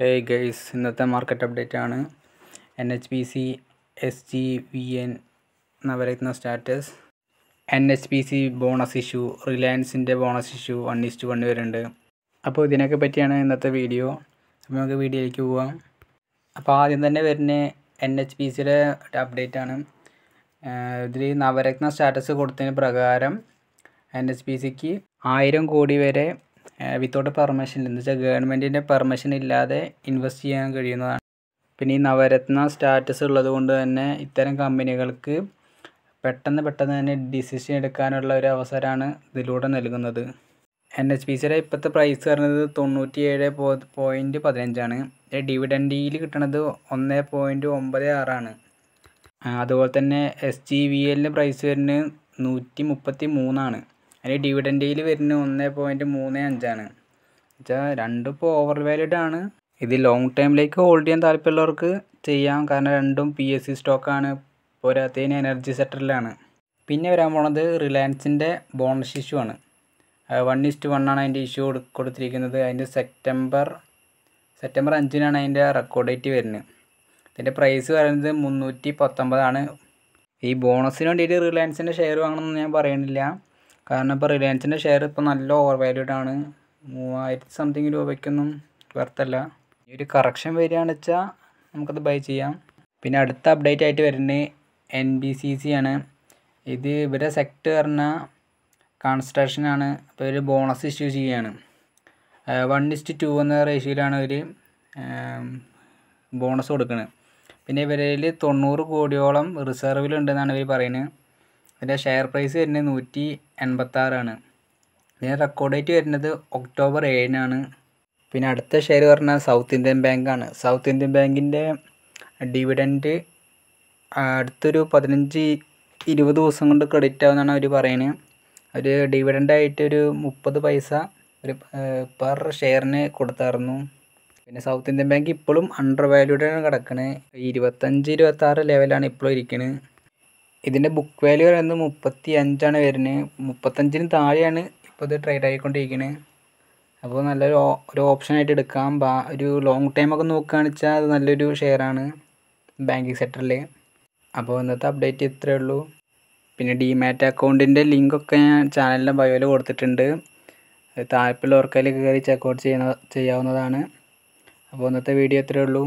ഹേ guys ഇന്നത്തെ market update ആണ് N H P C S G V N എന്നവരയ്ക്കുന്ന status N H P C bonus issue റിലയൻസിൻ്റെ bonus issue one is to one വരുന്നുണ്ട് അപ്പോൾ ഇതിനൊക്കെ പറ്റിയാണ് ഇന്നത്തെ വീഡിയോ അപ്പോൾ നമുക്ക് വീഡിയോയിലേക്ക് പോവാം അപ്പോൾ ആദ്യം തന്നെ വരുന്ന എൻ എച്ച് പി സിയുടെ അപ്ഡേറ്റ് ആണ് ഇതിൽ നവരത്ന സ്റ്റാറ്റസ് കൊടുത്തതിന് പ്രകാരം എൻ എച്ച് പി സിക്ക് ആയിരം കോടി വരെ വിത്തൗട്ട് പെർമിഷൻ എന്ന് വെച്ചാൽ ഗവൺമെൻറ്റിൻ്റെ പെർമിഷൻ ഇല്ലാതെ ഇൻവെസ്റ്റ് ചെയ്യാൻ കഴിയുന്നതാണ് പിന്നെ ഈ നവരത്ന സ്റ്റാറ്റസ് ഉള്ളത് കൊണ്ട് തന്നെ ഇത്തരം കമ്പനികൾക്ക് പെട്ടെന്ന് പെട്ടെന്ന് തന്നെ ഡിസിഷൻ എടുക്കാനുള്ള ഒരു അവസരമാണ് ഇതിലൂടെ നൽകുന്നത് എൻ എച്ച് പി സിയുടെ ഇപ്പോഴത്തെ പ്രൈസ് പറയുന്നത് തൊണ്ണൂറ്റി ഏഴ് പോയിൻ്റ് പതിനഞ്ചാണ് ഡിവിഡൻഡിയിൽ കിട്ടണത് ഒന്ന് പോയിൻ്റ് ഒമ്പത് ആറാണ് അതുപോലെ തന്നെ എസ് ജി വി എല്ലിൻ്റെ പ്രൈസ് വരുന്നത് നൂറ്റി മുപ്പത്തി മൂന്നാണ് അതിൽ ഡിവിഡൻ്റ് വരുന്ന ഒന്ന് പോയിൻറ്റ് മൂന്ന് അഞ്ചാണ് വെച്ചാൽ രണ്ടും ഇപ്പോൾ ഓവർ വാലിഡ് ആണ് ഇത് ലോങ് ടൈമിലേക്ക് ഹോൾഡ് ചെയ്യാൻ താല്പര്യമുള്ളവർക്ക് ചെയ്യാം കാരണം രണ്ടും പി എസ് സി സ്റ്റോക്കാണ് പോരാത്തതിന് എനർജി സെക്ടറിലാണ് പിന്നെ വരാൻ പോണത് റിലയൻസിൻ്റെ ബോണസ് ഇഷ്യൂ ആണ് വൺ ഇസ്റ്റ് വൺ ആണ് അതിൻ്റെ ഇഷ്യൂ കൊടുത്തിരിക്കുന്നത് അതിൻ്റെ സെപ്റ്റംബർ സെപ്റ്റംബർ അഞ്ചിനാണ് അതിൻ്റെ റെക്കോർഡ് ഡേറ്റ് വരുന്നത് ഇതിൻ്റെ പ്രൈസ് പറയുന്നത് മുന്നൂറ്റി പത്തൊമ്പതാണ് ഈ ബോണസിന് വേണ്ടിയിട്ട് റിലയൻസിൻ്റെ ഷെയർ വാങ്ങണമെന്ന് ഞാൻ പറയണില്ല കാരണം ഇപ്പോൾ റിലയൻസിൻ്റെ ഷെയർ ഇപ്പോൾ നല്ല ഓവർ വാല്യൂഡ് ആണ് മൂവായിരത്തി സംതിങ് രൂപയ്ക്കൊന്നും വെർത്തല്ല ഈ ഒരു കറക്ഷൻ വരികയാണെന്ന് വെച്ചാൽ നമുക്കത് ബൈ ചെയ്യാം പിന്നെ അടുത്ത അപ്ഡേറ്റ് ആയിട്ട് വരുന്നത് എൻ ബി സി സി ആണ് ഇത് ഇവരെ സെക്ടർ പറഞ്ഞാൽ കൺസ്ട്രക്ഷനാണ് അപ്പോൾ ഒരു ബോണസ് ഇഷ്യൂ ചെയ്യുകയാണ് വൺ ഇസ്റ്റ് ടു എന്ന റേഷ്യോയിലാണ് ഇവർ ബോണസ് കൊടുക്കുന്നത് പിന്നെ ഇവരിൽ തൊണ്ണൂറ് കോടിയോളം റിസർവിലുണ്ടെന്നാണ് ഇവർ പറയുന്നത് അതിൻ്റെ ഷെയർ പ്രൈസ് വരുന്നത് നൂറ്റി എൺപത്താറാണ് ഇതിന് റെക്കോർഡ് ഡേറ്റ് വരുന്നത് ഒക്ടോബർ ഏഴിനാണ് പിന്നെ അടുത്ത ഷെയർ പറഞ്ഞാൽ സൗത്ത് ഇന്ത്യൻ ബാങ്കാണ് സൗത്ത് ഇന്ത്യൻ ബാങ്കിൻ്റെ ഡിവിഡൻറ്റ് അടുത്തൊരു പതിനഞ്ച് ഇരുപത് ദിവസം കൊണ്ട് ക്രെഡിറ്റ് ആവുമെന്നാണ് അവർ പറയുന്നത് ഒരു ഡിവിഡൻഡായിട്ടൊരു മുപ്പത് പൈസ ഒരു പെർ ഷെയറിന് കൊടുത്തായിരുന്നു പിന്നെ സൗത്ത് ഇന്ത്യൻ ബാങ്ക് ഇപ്പോഴും അണ്ടർ വാല്യൂഡാണ് കിടക്കുന്നത് ഇരുപത്തഞ്ച് ഇരുപത്താറ് ലെവലാണ് ഇപ്പോഴും ഇരിക്കുന്നത് ഇതിൻ്റെ ബുക്ക് വാല്യൂ പറയുന്നത് മുപ്പത്തി അഞ്ചാണ് വരുന്നത് മുപ്പത്തഞ്ചിന് താഴെയാണ് ഇപ്പോൾ ഇത് ട്രേഡ് ആയിക്കൊണ്ടിരിക്കുന്നത് അപ്പോൾ നല്ലൊരു ഒരു ഓപ്ഷനായിട്ട് എടുക്കാം ബാ ഒരു ലോങ് ഒക്കെ നോക്കുകയാണെന്ന് വെച്ചാൽ അത് നല്ലൊരു ഷെയറാണ് ബാങ്കിങ് സെക്ടറിൽ അപ്പോൾ ഇന്നത്തെ അപ്ഡേറ്റ് ഇത്രയേ ഉള്ളൂ പിന്നെ ഡിമാറ്റ് അക്കൗണ്ടിൻ്റെ ലിങ്കൊക്കെ ഞാൻ ചാനലിൻ്റെ ബയോയിൽ കൊടുത്തിട്ടുണ്ട് താല്പര്യമുള്ളവർക്കതിൽ കയറി ചെക്ക്ഔട്ട് ചെയ്യുന്ന ചെയ്യാവുന്നതാണ് അപ്പോൾ ഇന്നത്തെ വീഡിയോ ഇത്രയേ ഉള്ളൂ